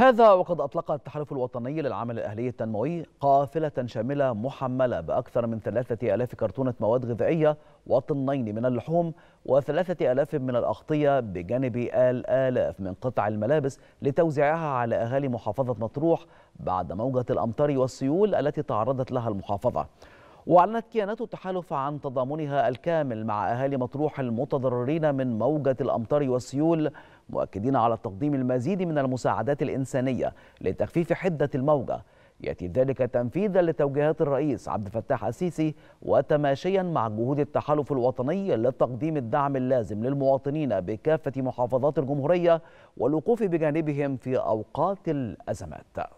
هذا وقد أطلق التحالف الوطني للعمل الأهلي التنموي قافلة شاملة محملة بأكثر من 3000 كرتونة مواد غذائية وطنين من اللحوم و3000 من الأغطية بجانب الآلاف من قطع الملابس لتوزيعها على أهالي محافظة مطروح بعد موجة الأمطار والسيول التي تعرضت لها المحافظة وأعلنت كيانات التحالف عن تضامنها الكامل مع أهالي مطروح المتضررين من موجة الأمطار والسيول مؤكدين على تقديم المزيد من المساعدات الإنسانية لتخفيف حدة الموجة يأتي ذلك تنفيذا لتوجيهات الرئيس عبد الفتاح السيسي وتماشيا مع جهود التحالف الوطني لتقديم الدعم اللازم للمواطنين بكافة محافظات الجمهورية والوقوف بجانبهم في أوقات الأزمات